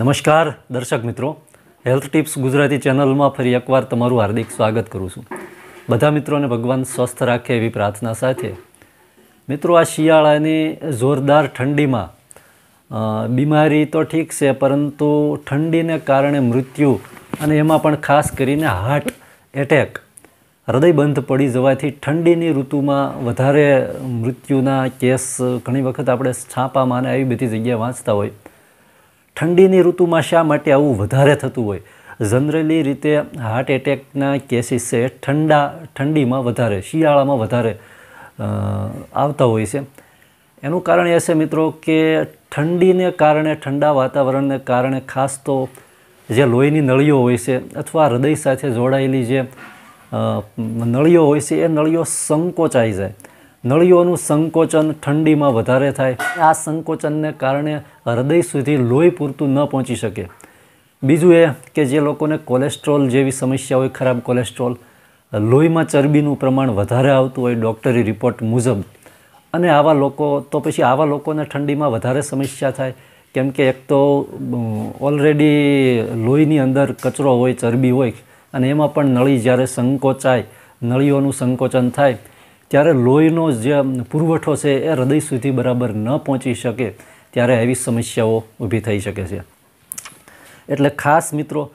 નમસ્કાર દર્શક મિત્રો હેલ્થ ટિપ્સ ગુજરાતી ચેનલમાં ફરી એકવાર તમારું હાર્દિક સ્વાગત કરું છું બધા મિત્રોને ભગવાન સ્વસ્થ રાખે એવી પ્રાર્થના સાથે મિત્રો આ શિયાળાની જોરદાર ઠંડીમાં બીમારી તો ઠીક છે પરંતુ ઠંડીને કારણે મૃત્યુ અને એમાં પણ ખાસ કરીને હાર્ટ એટેક હૃદય બંધ પડી જવાથી ઠંડીની ઋતુમાં વધારે મૃત્યુના કેસ ઘણી વખત આપણે છાપામાં અને આવી બધી જગ્યાએ વાંચતા હોય ઠંડીની ઋતુમાં શા માટે આવું વધારે થતું હોય જનરલી રીતે હાર્ટ એટેકના કેસીસ છે ઠંડા ઠંડીમાં વધારે શિયાળામાં વધારે આવતા હોય છે એનું કારણ એ છે મિત્રો કે ઠંડીને કારણે ઠંડા વાતાવરણને કારણે ખાસ તો જે લોહીની નળીઓ હોય છે અથવા હૃદય સાથે જોડાયેલી જે નળીઓ હોય છે એ નળીઓ સંકોચાઈ જાય નળીઓનું સંકોચન ઠંડીમાં વધારે થાય આ સંકોચનને કારણે હૃદય સુધી લોહી પૂરતું ન પહોંચી શકે બીજું એ કે જે લોકોને કોલેસ્ટ્રોલ જેવી સમસ્યા હોય ખરાબ કોલેસ્ટ્રોલ લોહીમાં ચરબીનું પ્રમાણ વધારે આવતું હોય ડૉક્ટરી રિપોર્ટ મુજબ અને આવા લોકો તો પછી આવા લોકોને ઠંડીમાં વધારે સમસ્યા થાય કેમ કે એક તો ઓલરેડી લોહીની અંદર કચરો હોય ચરબી હોય અને એમાં પણ નળી જ્યારે સંકોચાય નળીઓનું સંકોચન થાય ત્યારે લોહીનો જે પુરવઠો છે એ હૃદય સુધી બરાબર ન પહોંચી શકે ત્યારે એવી સમસ્યાઓ ઊભી થઈ શકે છે એટલે ખાસ મિત્રો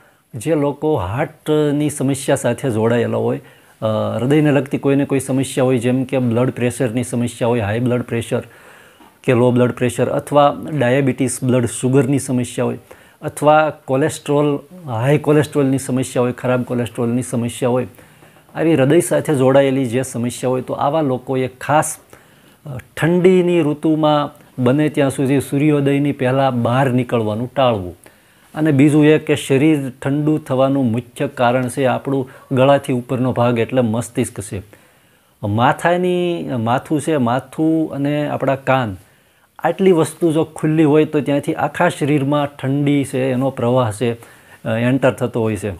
જે લોકો હાર્ટની સમસ્યા સાથે જોડાયેલા હોય હૃદયને લગતી કોઈને કોઈ સમસ્યા હોય જેમ કે બ્લડ પ્રેશરની સમસ્યા હોય હાઈ બ્લડ પ્રેશર કે લો બ્લડ પ્રેશર અથવા ડાયાબિટીસ બ્લડ શુગરની સમસ્યા હોય અથવા કોલેસ્ટ્રોલ હાઈ કોલેસ્ટ્રોલની સમસ્યા હોય ખરાબ કોલેસ્ટ્રોલની સમસ્યા હોય આવી હૃદય સાથે જોડાયેલી જે સમસ્યા હોય તો આવા લોકોએ ખાસ ઠંડીની ઋતુમાં બને ત્યાં સુધી સૂર્યોદયની પહેલાં બહાર નીકળવાનું ટાળવું અને બીજું એ કે શરીર ઠંડુ થવાનું મુખ્ય કારણ છે આપણું ગળાથી ઉપરનો ભાગ એટલે મસ્તિષ્ક છે માથાની માથું છે માથું અને આપણા કાન આટલી વસ્તુ જો ખુલ્લી હોય તો ત્યાંથી આખા શરીરમાં ઠંડી છે એનો પ્રવાહ છે એન્ટર થતો હોય છે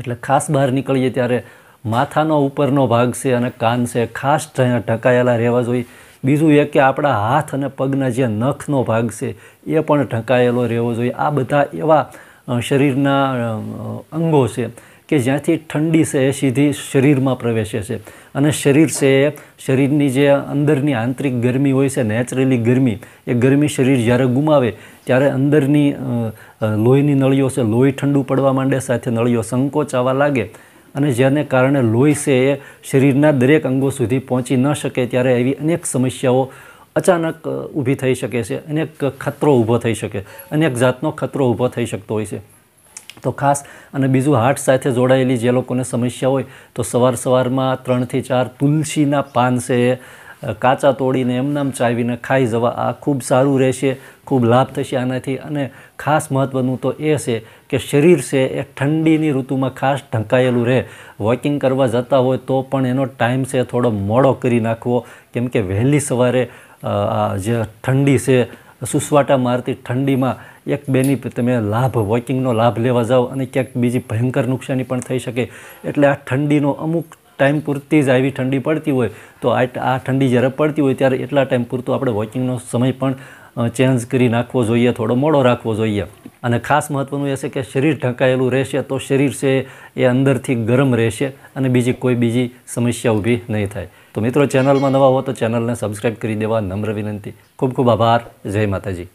એટલે ખાસ બહાર નીકળીએ ત્યારે માથાનો ઉપરનો ભાગ છે અને કાન છે ખાસ ઢંકાયેલા રહેવા જોઈએ બીજું એ કે આપણા હાથ અને પગના જે નખનો ભાગ છે એ પણ ઢંકાયેલો રહેવો જોઈએ આ બધા એવા શરીરના અંગો છે કે જ્યાંથી ઠંડી છે એ સીધી શરીરમાં પ્રવેશે છે અને શરીર છે એ શરીરની જે અંદરની આંતરિક ગરમી હોય છે નેચરલી ગરમી એ ગરમી શરીર જ્યારે ગુમાવે ત્યારે અંદરની લોહીની નળીઓ છે લોહી ઠંડુ પડવા માંડે સાથે નળીઓ સંકોચાવા લાગે અને જેને કારણે લોહી છે એ શરીરના દરેક અંગો સુધી પહોંચી ન શકે ત્યારે એવી અનેક સમસ્યાઓ અચાનક ઊભી થઈ શકે છે અનેક ખતરો ઊભો થઈ શકે અનેક જાતનો ખતરો ઊભો થઈ શકતો હોય છે તો ખાસ અને બીજું હાર્ટ સાથે જોડાયેલી જે લોકોને સમસ્યા હોય તો સવાર સવારમાં ત્રણથી ચાર તુલસીના પાન છે કાચા તોડીને એમનામ ચાવીને ખાઈ જવા આ ખૂબ સારું રહેશે ખૂબ લાભ થશે આનાથી અને ખાસ મહત્ત્વનું તો એ છે કે શરીર છે એ ઠંડીની ઋતુમાં ખાસ ઢંકાયેલું રહે વોકિંગ કરવા જતા હોય તો પણ એનો ટાઈમ છે થોડો મોડો કરી નાખવો કેમ કે વહેલી સવારે આ જે ઠંડી છે સુસવાટા મારતી ઠંડીમાં એક બેની તમે લાભ વોકિંગનો લાભ લેવા જાઓ અને ક્યાંક બીજી ભયંકર નુકસાની પણ થઈ શકે એટલે આ ઠંડીનો અમુક ટાઈમ પૂરતી જ આવી ઠંડી પડતી હોય તો આ આ ઠંડી જ્યારે પડતી હોય ત્યારે એટલા ટાઈમ પૂરતો આપણે વોકિંગનો સમય પણ ચેન્જ કરી નાખવો જોઈએ થોડો મોડો રાખવો જોઈએ અને ખાસ મહત્ત્વનું એ છે કે શરીર ઢંકાયેલું રહેશે તો શરીર છે એ અંદરથી ગરમ રહેશે અને બીજી કોઈ બીજી સમસ્યા ઊભી નહીં થાય તો મિત્રો ચેનલમાં નવા હો તો ચેનલને સબસ્ક્રાઈબ કરી દેવા નમ્ર વિનંતી ખૂબ ખૂબ આભાર જય માતાજી